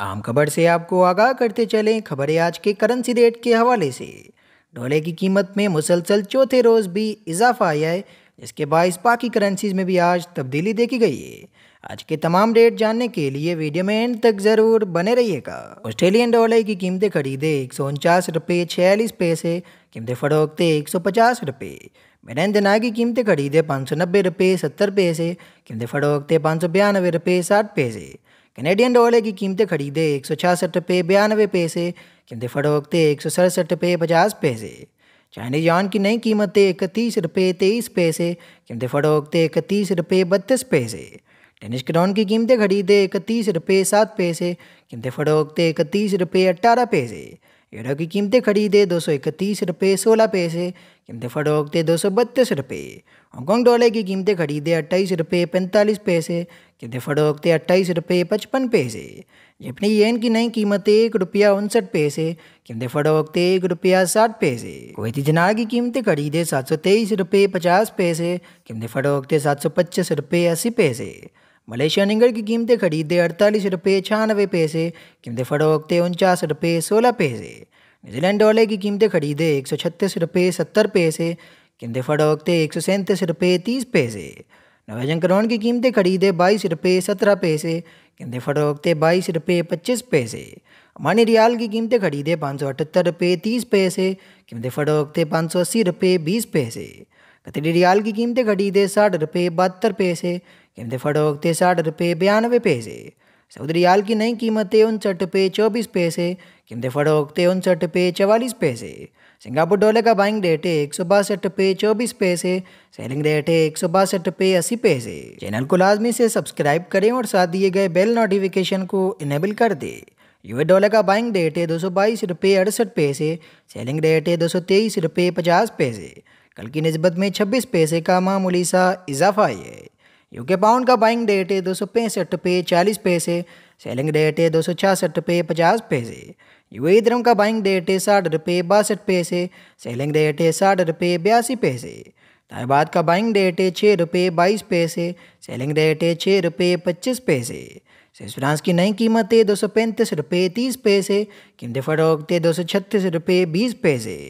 आम खबर से आपको आगाह करते चले खबरें आज के करेंसी रेट के हवाले से डॉलर की कीमत में मुसलसल चौथे रोज़ भी इजाफा आया है जिसके बाईस बाकी करेंसीज में भी आज तब्दीली देखी गई है आज के तमाम रेट जानने के लिए वीडियो में एंड तक ज़रूर बने रहिएगा ऑस्ट्रेलियन डॉलर की कीमतें खरीदे एक सौ उनचास रुपये छियालीस पैसे कीमतें फरोखते एक सौ पचास रुपये मेरन दिना की कीमतें खरीदे पाँच सौ नब्बे रुपये सत्तर पैसे कीमतें फरोखते पाँच सौ बयानवे रुपये साठ पैसे कनेडियन डॉलर की कीमतें खरीदे एक सौ छियासठ रुपये बयानवे पैसे कीमतें फरोख्ते एक सौ सड़सठ रुपये पचास पैसे चाइनीज यान की नई कीमतें इकतीस रुपये तेईस पैसे कीमतें फरोख्ते इकतीस रुपये बत्तीस पैसे टेनिस क्राउन की कीमतें खरीदे इकतीस रुपये सात पैसे कीमतें फरोख्ते इकतीस रुपये अट्ठारह पैसे यूरो की कीमतें खरीदे दो सौ इकतीस रुपये सोलह पैसे कीमतें फटोकते दो सौ बत्तीस रुपये हॉन्गकॉन्ग डॉलर की कीमतें खरीदे अट्ठाईस रुपये पैंतालीस पैसे कीमतें फरोख्त अट्ठाईस रुपये पचपन पैसे जिपनी येन की नई कीमतें एक रुपया उनसठ पैसे कीमतें फटोकते एक रुपया साठ पैसे कोयती जनार की कीमतें खरीदे सात सौ तेईस रुपये पचास पैसे कीमतें फटोकते सात सौ पच्चीस रुपये अस्सी पैसे मलेशिया निगर की कीमतें खरीदे अड़तालीस रुपये छियानवे पैसे कीमतें फटोकते उनचास रुपये सोलह पैसे न्यूजीलैंड डॉलर की कीमतें खरीदे एक सौ छत्तीस रुपये सत्तर पैसे किंदे फड़ोकते एक सौ सैंतीस रुपये तीस पैसे नवाजन करौन की कीमतें खरीदे बाईस रुपये सत्रह पैसे किंदे फटोकते बाईस रुपये पच्चीस पैसे अमानी रियाल की कीमतें खरीदे पाँच सौ अठहत्तर रुपये तीस पैसे कीमतें फटोकते पाँच सौ अस्सी रुपये बीस पैसे कतरी रियाल की कीमतें खरीदे साठ रुपये बहत्तर पैसे कीमतें फटोकते साठ रुपये बयानवे पैसे सऊदरियाल की नई कीमतें उनसठ पे चौबीस पैसे कीमतें फरोख्तें उनसठ पे चवालीस पैसे सिंगापुर डॉलर का बाइंग रेट है एक सौ बासठ पे चौबीस पैसे सेलिंग रेट है एक सौ बासठ पे अस्सी पैसे चैनल को लाजमी से सब्सक्राइब करें और साथ दिए गए बेल नोटिफिकेशन को इनेबल कर दें यूए डॉलर का बाइंग रेट है दो सौ बाईस रुपये अड़सठ पैसे सेलिंग रेट है दो सौ तेईस रुपये पचास पैसे कल की नस्बत में छब्बीस पैसे का मामूली सा इजाफा है यूके पाउंड का बाइंग डेट है दो सौ पैंसठ पे चालीस पैसे सेलिंग डेट है दो सौ छियासठ पे पचास पैसे यूएई द्रम का बाइंग डेट है साठ रुपये बासठ पैसे सेलिंग डेट है साठ रुपये बयासी पैसे ताइबाद का बाइंग डेट है छः रुपये बाईस पैसे सेलिंग डेट है छः रुपये पच्चीस पैसे सेस फ्रांस की नई कीमत है दो सौ पैंतीस रुपये तीस पैसे कीमत फरोख्त है दो सौ छत्तीस रुपये बीस पैसे